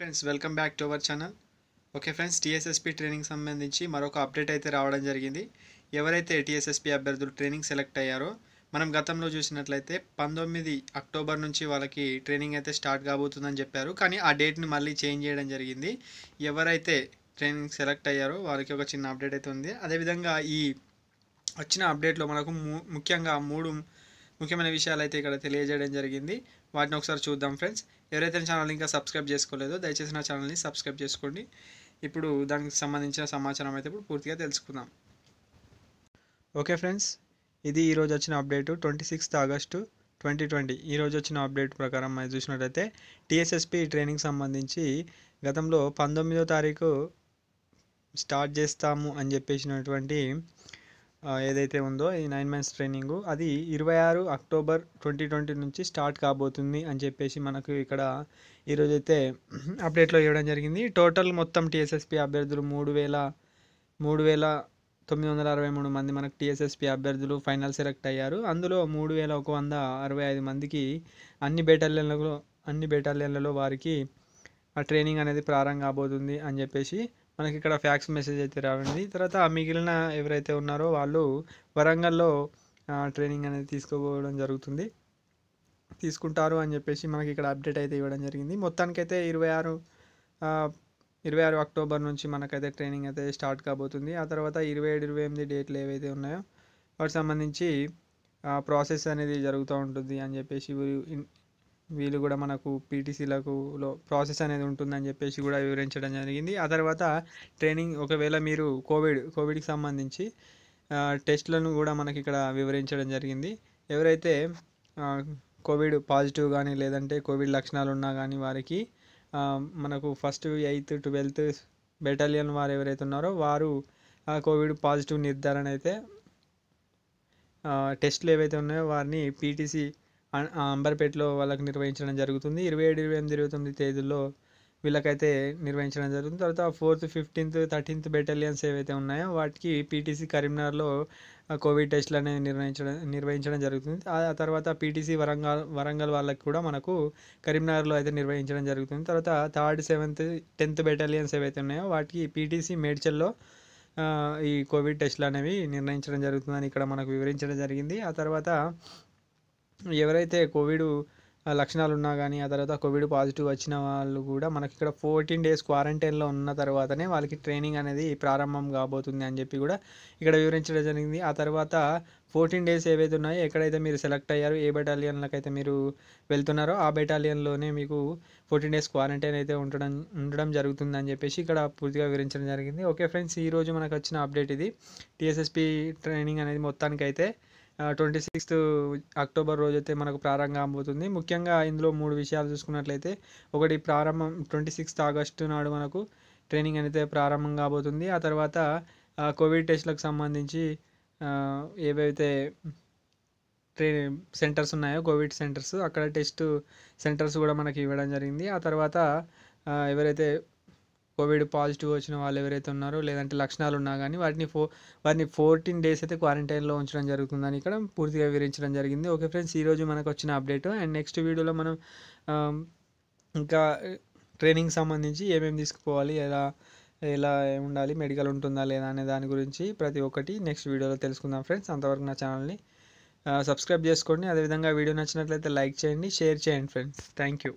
friends welcome back to our channel okay friends TSSP training సంబంధించి మరొక update అయితే రావడం జరిగింది ఎవరైతే టీఎస్ఎస్పీ అభ్యర్థులు ట్రైనింగ్ సెలెక్ట్ అయ్యారో మనం గతంలో చూసినట్లయితే పంతొమ్మిది అక్టోబర్ నుంచి వాళ్ళకి ట్రైనింగ్ అయితే స్టార్ట్ కాబోతుందని చెప్పారు కానీ ఆ డేట్ని మళ్ళీ చేంజ్ చేయడం జరిగింది ఎవరైతే ట్రైనింగ్ సెలెక్ట్ అయ్యారో వారికి ఒక చిన్న అప్డేట్ అయితే ఉంది అదేవిధంగా ఈ వచ్చిన అప్డేట్లో మనకు ముఖ్యంగా మూడు ముఖ్యమైన విషయాలు అయితే ఇక్కడ తెలియజేయడం జరిగింది వాటిని ఒకసారి చూద్దాం ఫ్రెండ్స్ ఎవరైతే ఛానల్ ఇంకా సబ్స్క్రైబ్ చేసుకోలేదో దయచేసి నా ఛానల్ని సబ్స్క్రైబ్ చేసుకోండి ఇప్పుడు దానికి సంబంధించిన సమాచారం అయితే ఇప్పుడు పూర్తిగా తెలుసుకుందాం ఓకే ఫ్రెండ్స్ ఇది ఈరోజు వచ్చిన update twenty sixth August twenty twenty ఈరోజు వచ్చిన అప్డేట్ ప్రకారం మనం చూసినట్లయితే టీఎస్ఎస్పి ట్రైనింగ్ సంబంధించి గతంలో పంతొమ్మిదో తారీఖు స్టార్ట్ చేస్తాము అని చెప్పేసినటువంటి ఏదైతే ఉందో ఈ నైన్ మంత్స్ ట్రైనింగ్ అది ఇరవై ఆరు అక్టోబర్ ట్వంటీ ట్వంటీ నుంచి స్టార్ట్ కాబోతుంది అని చెప్పేసి మనకు ఇక్కడ ఈరోజైతే అప్డేట్లో ఇవ్వడం జరిగింది టోటల్ మొత్తం టీఎస్ఎస్పి అభ్యర్థులు మూడు వేల మూడు వేల తొమ్మిది వందల అరవై మూడు మంది మనకు టీఎస్ఎస్పి అభ్యర్థులు ఫైనల్ సెలెక్ట్ అయ్యారు అందులో మూడు వేల ఒక వంద అరవై ఐదు మందికి అన్ని బెటాలియన్లలో అన్ని బెటాలియన్లలో వారికి ఆ ట్రైనింగ్ అనేది ప్రారంభం కాబోతుంది అని చెప్పేసి మనకి ఇక్కడ ఫ్యాక్స్ మెసేజ్ అయితే రావండి తర్వాత మిగిలిన ఎవరైతే ఉన్నారో వాళ్ళు వరంగల్లో ట్రైనింగ్ అనేది తీసుకోపోవడం జరుగుతుంది తీసుకుంటారు అని చెప్పేసి మనకి ఇక్కడ అప్డేట్ అయితే ఇవ్వడం జరిగింది మొత్తానికైతే ఇరవై ఆరు ఇరవై ఆరు అక్టోబర్ నుంచి మనకైతే ట్రైనింగ్ అయితే స్టార్ట్ కాబోతుంది ఆ తర్వాత ఇరవై ఏడు ఇరవై ఎనిమిది డేట్లు ఏవైతే ఉన్నాయో వాటికి సంబంధించి ప్రాసెస్ అనేది జరుగుతూ ఉంటుంది అని చెప్పేసి వీళ్ళు కూడా మనకు పీటీసీలకు ప్రాసెస్ అనేది ఉంటుందని చెప్పేసి కూడా వివరించడం జరిగింది ఆ తర్వాత ట్రైనింగ్ ఒకవేళ మీరు కోవిడ్ కోవిడ్కి సంబంధించి టెస్ట్లను కూడా మనకి ఇక్కడ వివరించడం జరిగింది ఎవరైతే కోవిడ్ పాజిటివ్ కానీ లేదంటే కోవిడ్ లక్షణాలు ఉన్నా కానీ వారికి మనకు ఫస్ట్ ఎయిత్ ట్వెల్త్ బెటాలియన్ వారు ఎవరైతే ఉన్నారో వారు కోవిడ్ పాజిటివ్ నిర్ధారణ అయితే టెస్ట్లు ఏవైతే ఉన్నాయో వారిని పీటీసీ అంబర్పేటలో వాళ్ళకి నిర్వహించడం జరుగుతుంది ఇరవై ఏడు ఇరవై ఎనిమిది ఇరవై తొమ్మిది తేదీల్లో వీళ్ళకైతే నిర్వహించడం జరుగుతుంది తర్వాత ఫోర్త్ ఫిఫ్టీన్త్ థర్టీన్త్ బెటాలియన్స్ ఏవైతే ఉన్నాయో వాటికి పీటీసీ కరీంనగర్లో కోవిడ్ టెస్టులు అనేవి నిర్వహించడం నిర్వహించడం జరుగుతుంది ఆ తర్వాత పీటీసీ వరంగల్ వరంగల్ వాళ్ళకి కూడా మనకు కరీంనగర్లో అయితే నిర్వహించడం జరుగుతుంది తర్వాత థర్డ్ సెవెంత్ టెన్త్ బెటాలియన్స్ ఏవైతే ఉన్నాయో వాటికి పీటీసీ మేడ్చల్లో ఈ కోవిడ్ టెస్ట్లు అనేవి నిర్ణయించడం జరుగుతుందని ఇక్కడ మనకు వివరించడం జరిగింది ఆ తర్వాత ఎవరైతే కోవిడ్ లక్షణాలు ఉన్నా కానీ ఆ తర్వాత కోవిడ్ పాజిటివ్ వచ్చిన వాళ్ళు కూడా మనకి ఇక్కడ ఫోర్టీన్ డేస్ క్వారంటైన్లో ఉన్న తర్వాతనే వాళ్ళకి ట్రైనింగ్ అనేది ప్రారంభం కాబోతుంది అని చెప్పి కూడా ఇక్కడ వివరించడం జరిగింది ఆ తర్వాత ఫోర్టీన్ డేస్ ఏవైతే ఉన్నాయో ఎక్కడైతే మీరు సెలెక్ట్ అయ్యారు ఏ అయితే మీరు వెళ్తున్నారో ఆ బెటాలియన్లోనే మీకు ఫోర్టీన్ డేస్ క్వారంటైన్ అయితే ఉండడం ఉండడం జరుగుతుంది అని చెప్పేసి ఇక్కడ పూర్తిగా వివరించడం జరిగింది ఓకే ఫ్రెండ్స్ ఈరోజు మనకు వచ్చిన అప్డేట్ ఇది టీఎస్ఎస్పి ట్రైనింగ్ అనేది మొత్తానికైతే ట్వంటీ సిక్స్త్ అక్టోబర్ రోజైతే మనకు ప్రారంభం అవబోతుంది ముఖ్యంగా ఇందులో మూడు విషయాలు చూసుకున్నట్లయితే ఒకటి ప్రారంభం ట్వంటీ సిక్స్త్ ఆగస్టు నాడు మనకు ట్రైనింగ్ అనేది ప్రారంభం కాబోతుంది ఆ తర్వాత కోవిడ్ టెస్ట్లకు సంబంధించి ఏవైతే ట్రే సెంటర్స్ ఉన్నాయో కోవిడ్ సెంటర్స్ అక్కడ టెస్ట్ సెంటర్స్ కూడా మనకి ఇవ్వడం జరిగింది ఆ తర్వాత ఎవరైతే కోవిడ్ పాజిటివ్ వచ్చిన వాళ్ళు ఎవరైతే ఉన్నారో లేదంటే లక్షణాలు ఉన్నా కానీ వాటిని ఫో వారిని ఫోర్టీన్ డేస్ అయితే క్వారంటైన్లో ఉంచడం జరుగుతుందని ఇక్కడ పూర్తిగా వివరించడం జరిగింది ఓకే ఫ్రెండ్స్ ఈరోజు మనకు వచ్చిన అప్డేట్ అండ్ నెక్స్ట్ వీడియోలో మనం ఇంకా ట్రైనింగ్ సంబంధించి ఏమేమి తీసుకుపోవాలి ఎలా ఎలా ఉండాలి మెడికల్ ఉంటుందా లేదా అనే దాని గురించి ప్రతి ఒక్కటి నెక్స్ట్ వీడియోలో తెలుసుకుందాం ఫ్రెండ్స్ అంతవరకు నా ఛానల్ని సబ్స్క్రైబ్ చేసుకోండి అదేవిధంగా వీడియో నచ్చినట్లయితే లైక్ చేయండి షేర్ చేయండి ఫ్రెండ్స్ థ్యాంక్ యూ